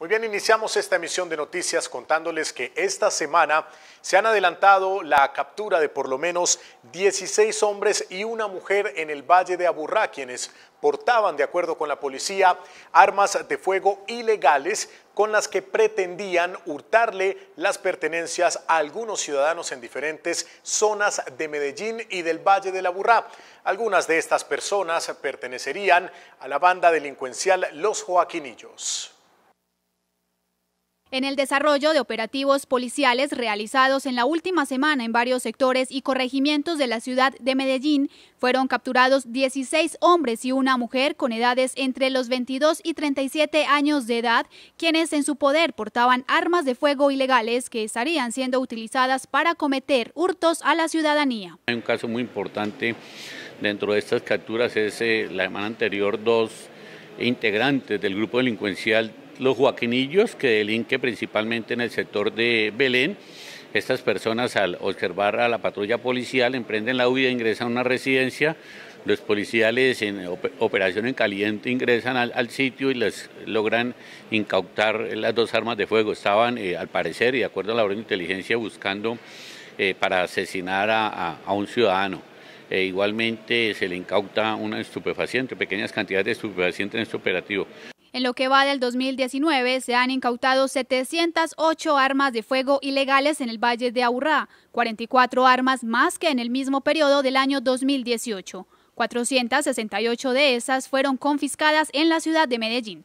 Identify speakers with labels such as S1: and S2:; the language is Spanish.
S1: Muy bien, iniciamos esta emisión de noticias contándoles que esta semana se han adelantado la captura de por lo menos 16 hombres y una mujer en el Valle de Aburrá, quienes portaban, de acuerdo con la policía, armas de fuego ilegales con las que pretendían hurtarle las pertenencias a algunos ciudadanos en diferentes zonas de Medellín y del Valle de la Algunas de estas personas pertenecerían a la banda delincuencial Los Joaquinillos.
S2: En el desarrollo de operativos policiales realizados en la última semana en varios sectores y corregimientos de la ciudad de Medellín, fueron capturados 16 hombres y una mujer con edades entre los 22 y 37 años de edad, quienes en su poder portaban armas de fuego ilegales que estarían siendo utilizadas para cometer hurtos a la ciudadanía.
S3: Hay un caso muy importante dentro de estas capturas, es eh, la semana anterior dos integrantes del grupo delincuencial los joaquinillos que delinque principalmente en el sector de Belén. Estas personas al observar a la patrulla policial emprenden la huida, ingresan a una residencia, los policiales en operación en caliente ingresan al, sitio y les logran incautar las dos armas de fuego. Estaban, eh, al parecer, y de acuerdo a la orden de inteligencia, buscando eh, para asesinar a, un ciudadano. E igualmente se le incauta una estupefaciente, pequeñas cantidades de estupefaciente en este operativo.
S2: En lo que va del 2019, se han incautado 708 armas de fuego ilegales en el Valle de Aurrá, 44 armas más que en el mismo periodo del año 2018. 468 de esas fueron confiscadas en la ciudad de Medellín.